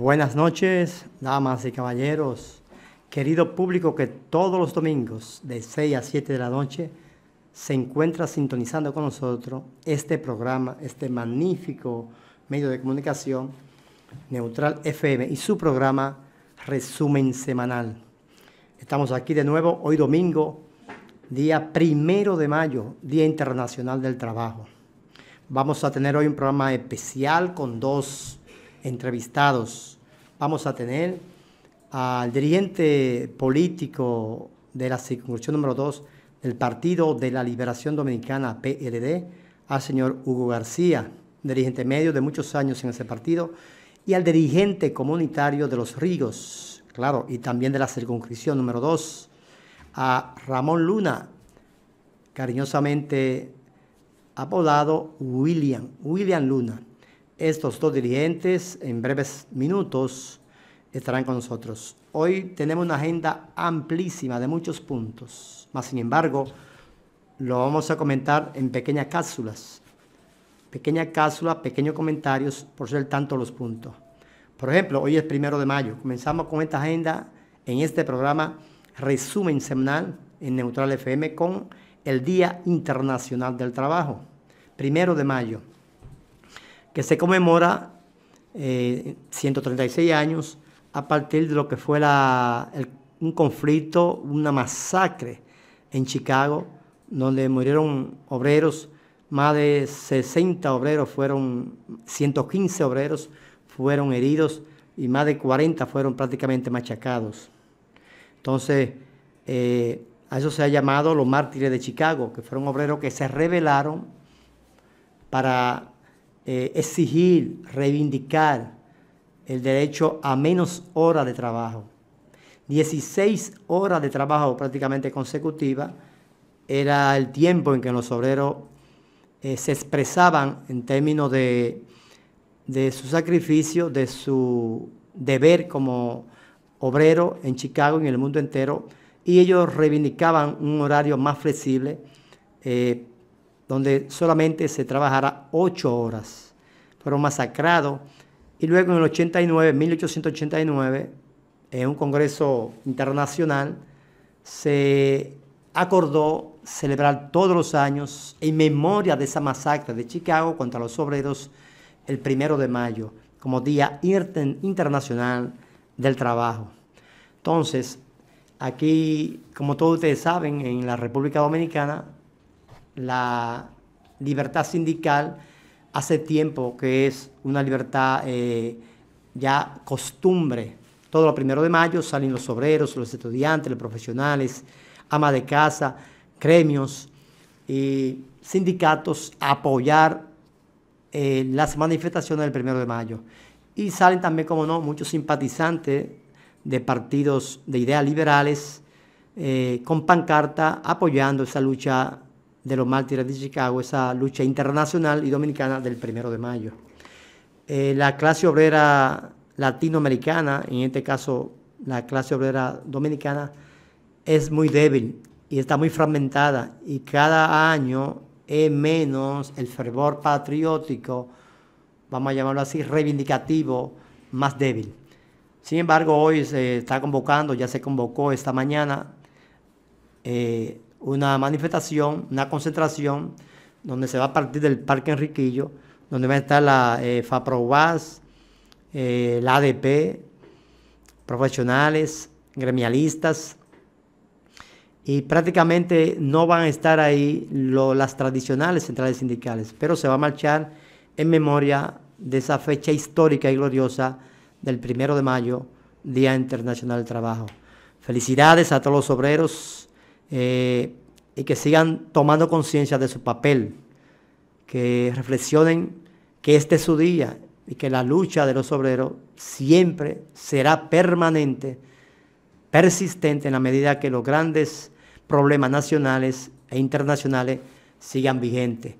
Buenas noches, damas y caballeros, querido público que todos los domingos de 6 a 7 de la noche se encuentra sintonizando con nosotros este programa, este magnífico medio de comunicación, Neutral FM, y su programa Resumen Semanal. Estamos aquí de nuevo hoy domingo, día primero de mayo, Día Internacional del Trabajo. Vamos a tener hoy un programa especial con dos entrevistados. Vamos a tener al dirigente político de la circunscripción número 2 del Partido de la Liberación Dominicana, PLD, al señor Hugo García, dirigente medio de muchos años en ese partido, y al dirigente comunitario de Los Ríos, claro, y también de la circunscripción número 2, a Ramón Luna, cariñosamente apodado William, William Luna. Estos dos dirigentes en breves minutos estarán con nosotros. Hoy tenemos una agenda amplísima de muchos puntos, más sin embargo, lo vamos a comentar en pequeñas cápsulas. Pequeñas cápsulas, pequeños comentarios, por ser tanto los puntos. Por ejemplo, hoy es primero de mayo. Comenzamos con esta agenda en este programa Resumen Semanal en Neutral FM con el Día Internacional del Trabajo. Primero de mayo que se conmemora 136 eh, años a partir de lo que fue un conflicto, una masacre en Chicago, donde murieron obreros, más de 60 obreros fueron, 115 obreros fueron heridos y más de 40 fueron prácticamente machacados. Entonces, eh, a eso se ha llamado los mártires de Chicago, que fueron obreros que se rebelaron para eh, exigir, reivindicar el derecho a menos horas de trabajo. 16 horas de trabajo prácticamente consecutivas era el tiempo en que los obreros eh, se expresaban en términos de, su sacrificio, de su deber como obrero en Chicago y en el mundo entero, y ellos reivindicaban un horario más flexible eh, donde solamente se trabajara ocho horas. Fueron masacrados. Y luego en el 89, 1889, en un congreso internacional, se acordó celebrar todos los años en memoria de esa masacre de Chicago contra los obreros el primero de mayo, como Día Internacional del Trabajo. Entonces, aquí, como todos ustedes saben, en la República Dominicana la libertad sindical hace tiempo que es una libertad eh, ya costumbre. Todo el primero de mayo salen los obreros, los estudiantes, los profesionales, ama de casa, gremios y sindicatos a apoyar eh, las manifestaciones del primero de mayo. Y salen también, como no, muchos simpatizantes de partidos de ideas liberales eh, con pancarta apoyando esa lucha de los mártires de Chicago, esa lucha internacional y dominicana del primero de mayo. Eh, la clase obrera latinoamericana, en este caso la clase obrera dominicana, es muy débil y está muy fragmentada y cada año es menos el fervor patriótico, vamos a llamarlo así, reivindicativo, más débil. Sin embargo, hoy se está convocando, ya se convocó esta mañana, eh, una manifestación, una concentración, donde se va a partir del Parque Enriquillo, donde va a estar la eh, fapro eh, la ADP, profesionales, gremialistas, y prácticamente no van a estar ahí las tradicionales centrales sindicales, pero se va a marchar en memoria de esa fecha histórica y gloriosa del primero de mayo, Día Internacional del Trabajo. Felicidades a todos los obreros eh, y que sigan tomando conciencia de su papel, que reflexionen que este es su día y que la lucha de los obreros siempre será permanente, persistente en la medida que los grandes problemas nacionales e internacionales sigan vigentes.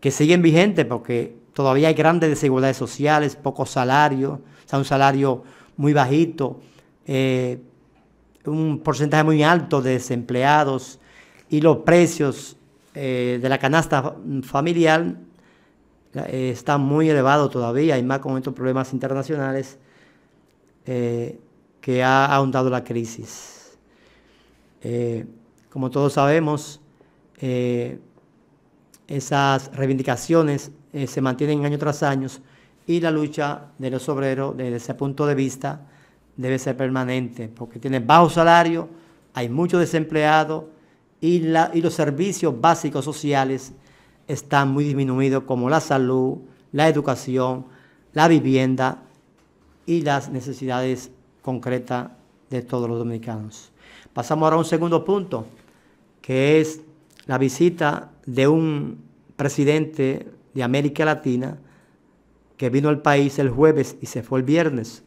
Que siguen vigentes porque todavía hay grandes desigualdades sociales, pocos salarios, o un salario muy bajito, eh, un porcentaje muy alto de desempleados y los precios eh, de la canasta familiar eh, están muy elevados todavía, y más con estos problemas internacionales eh, que ha ahondado la crisis. como todos sabemos, esas reivindicaciones se mantienen año tras año y la lucha de los obreros desde ese punto de vista debe ser permanente, porque tiene bajo salario, hay mucho desempleado y, y los servicios básicos sociales están muy disminuidos, como la salud, la educación, la vivienda y las necesidades concretas de todos los dominicanos. Pasamos ahora a un segundo punto, que es la visita de un presidente de América Latina que vino al país el jueves y se fue el viernes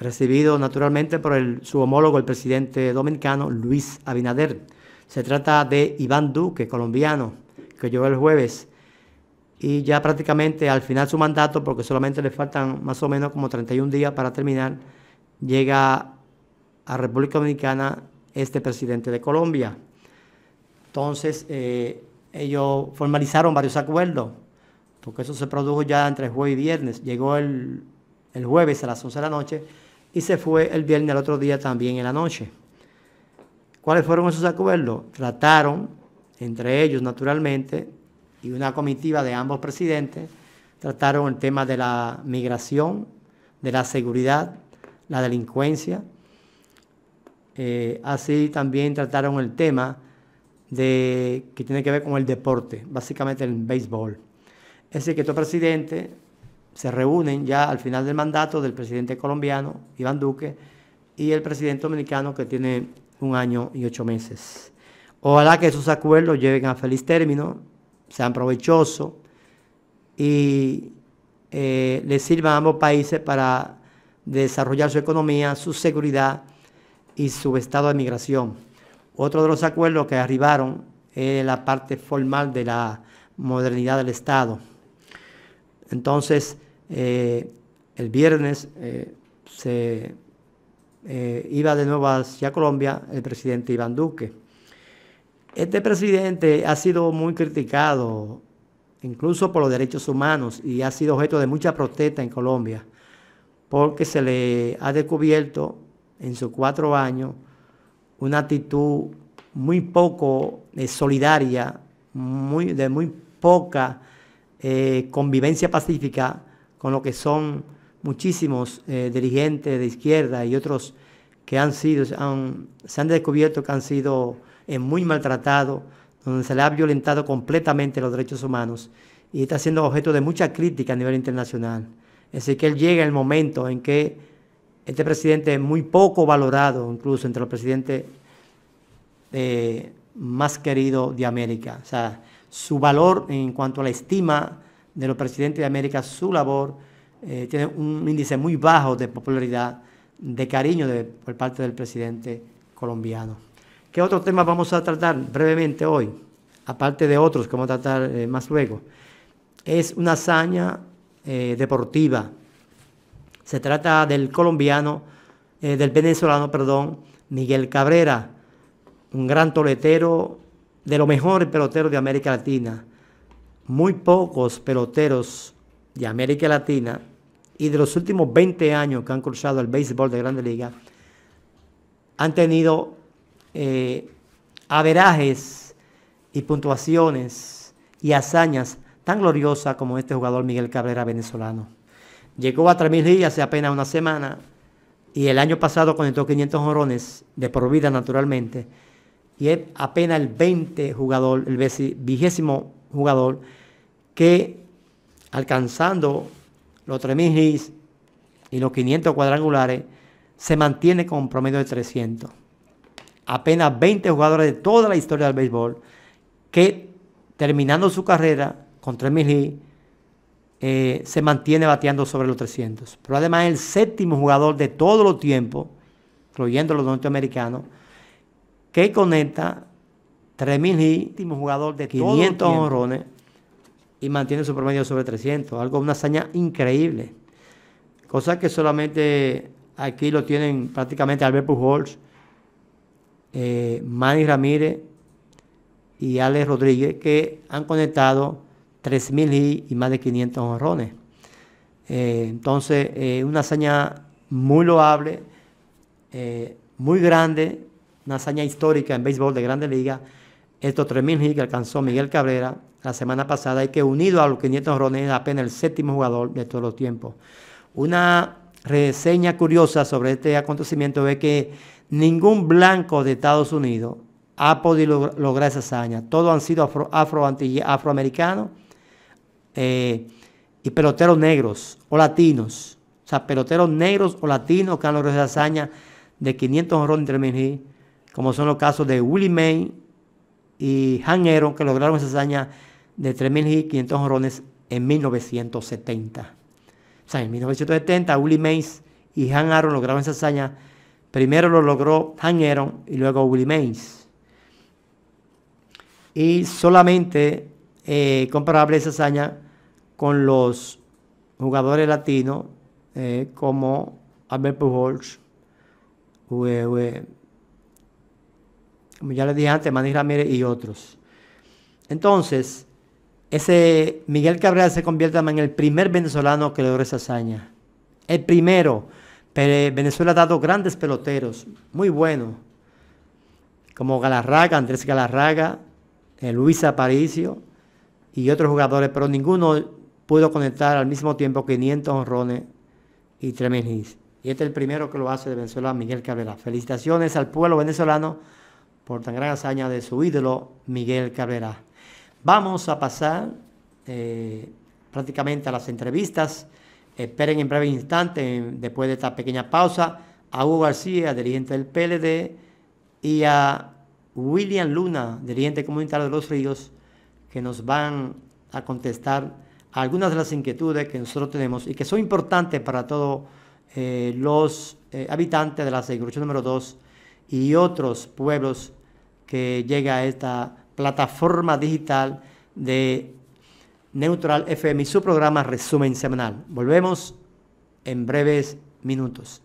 recibido naturalmente por su homólogo, el presidente dominicano Luis Abinader. Se trata de Iván Duque, colombiano, que llegó el jueves y ya prácticamente al final su mandato, porque solamente le faltan más o menos como 31 días para terminar, llega a República Dominicana este presidente de Colombia. Entonces, eh, ellos formalizaron varios acuerdos, porque eso se produjo ya entre jueves y viernes. Llegó el, el jueves a las 11 de la noche y se fue el viernes al otro día también en la noche. ¿Cuáles fueron esos acuerdos? Trataron, entre ellos naturalmente, y una comitiva de ambos presidentes, trataron el tema de la migración, de la seguridad, la delincuencia. Eh, así también trataron el tema de, que tiene que ver con el deporte, básicamente el béisbol. Es decir, que tu presidente se reúnen ya al final del mandato del presidente colombiano, Iván Duque, y el presidente dominicano que tiene un año y ocho meses. Ojalá que esos acuerdos lleven a feliz término, sean provechosos y eh, les sirvan a ambos países para desarrollar su economía, su seguridad y su estado de migración. Otro de los acuerdos que arribaron es la parte formal de la modernidad del Estado entonces, eh, el viernes eh, se eh, iba de nuevo hacia Colombia el presidente Iván Duque. Este presidente ha sido muy criticado, incluso por los derechos humanos, y ha sido objeto de mucha protesta en Colombia, porque se le ha descubierto en sus cuatro años una actitud muy poco solidaria, muy, de muy poca eh, convivencia pacífica con lo que son muchísimos eh, dirigentes de izquierda y otros que han sido, se han descubierto que han sido eh, muy maltratados, donde se le ha violentado completamente los derechos humanos y está siendo objeto de mucha crítica a nivel internacional. Es decir, que él llega el momento en que este presidente es muy poco valorado, incluso entre los presidentes más queridos de América. O sea, su valor en cuanto a la estima de los presidentes de América, su labor, eh, tiene un índice muy bajo de popularidad, de cariño por parte del presidente colombiano. ¿Qué otro tema vamos a tratar brevemente hoy? Aparte de otros que vamos a tratar eh, más luego. Es una hazaña eh, deportiva. Se trata del colombiano, del venezolano, perdón, Miguel Cabrera, un gran toletero, de los mejores peloteros de América Latina. Muy pocos peloteros de América Latina y de los últimos 20 años que han cruzado el béisbol de Grande Liga han tenido eh, averajes y puntuaciones y hazañas tan gloriosas como este jugador Miguel Cabrera venezolano. Llegó a 3.000 días hace apenas una semana y el año pasado conectó 500 jorones de por vida naturalmente y es apenas el 20 jugador, el vigésimo jugador que alcanzando los 3.000 y los 500 cuadrangulares, se mantiene con un promedio de 300. Apenas 20 jugadores de toda la historia del béisbol que terminando su carrera con 3.000 hits, eh, se mantiene bateando sobre los 300. Pero además es el séptimo jugador de todos los tiempos, incluyendo los norteamericanos, que conecta 3.000 un jugador de 500 honrones y mantiene su promedio sobre 300. Algo, una hazaña increíble. Cosa que solamente aquí lo tienen prácticamente Albert Pujols, eh, Manny Ramírez y Alex Rodríguez, que han conectado 3.000 y más de 500 honrones. Eh, entonces, eh, una hazaña muy loable, eh, muy grande, una hazaña histórica en béisbol de Grande Liga. Estos 3.000 hits que alcanzó Miguel Cabrera la semana pasada y que unido a los 500 rones es apenas el séptimo jugador de todos los tiempos. Una reseña curiosa sobre este acontecimiento es que ningún blanco de Estados Unidos ha podido lograr esa hazaña. Todos han sido afro, afroamericanos eh, y peloteros negros o latinos. O sea, peloteros negros o latinos que han logrado esa hazaña de 500 3.000 como son los casos de Willie May y Han Aaron, que lograron esa hazaña de 3.500 jorrones en 1970. O sea, en 1970 Willie Mays y Han Aaron lograron esa hazaña. Primero lo logró Han Aaron y luego Willie Mays. Y solamente eh, comparable esa hazaña con los jugadores latinos eh, como Albert Pujols, como ya les dije antes, Manny Ramírez y otros. Entonces, ese Miguel Cabrera se convierte en el primer venezolano que logra esa hazaña. El primero. Pero eh, Venezuela ha dado grandes peloteros, muy buenos, como Galarraga, Andrés Galarraga, eh, Luis Aparicio y otros jugadores, pero ninguno pudo conectar al mismo tiempo 500 honrones y 3.000 Y este es el primero que lo hace de Venezuela, Miguel Cabrera. Felicitaciones al pueblo venezolano por tan gran hazaña de su ídolo Miguel Cabrera. Vamos a pasar eh, prácticamente a las entrevistas. Esperen en breve instante, después de esta pequeña pausa, a Hugo García, dirigente del PLD, y a William Luna, dirigente comunitario de Los Ríos, que nos van a contestar algunas de las inquietudes que nosotros tenemos y que son importantes para todos eh, los eh, habitantes de la circunscripción número 2 y otros pueblos que llega a esta plataforma digital de Neutral FM y su programa Resumen Semanal. Volvemos en breves minutos.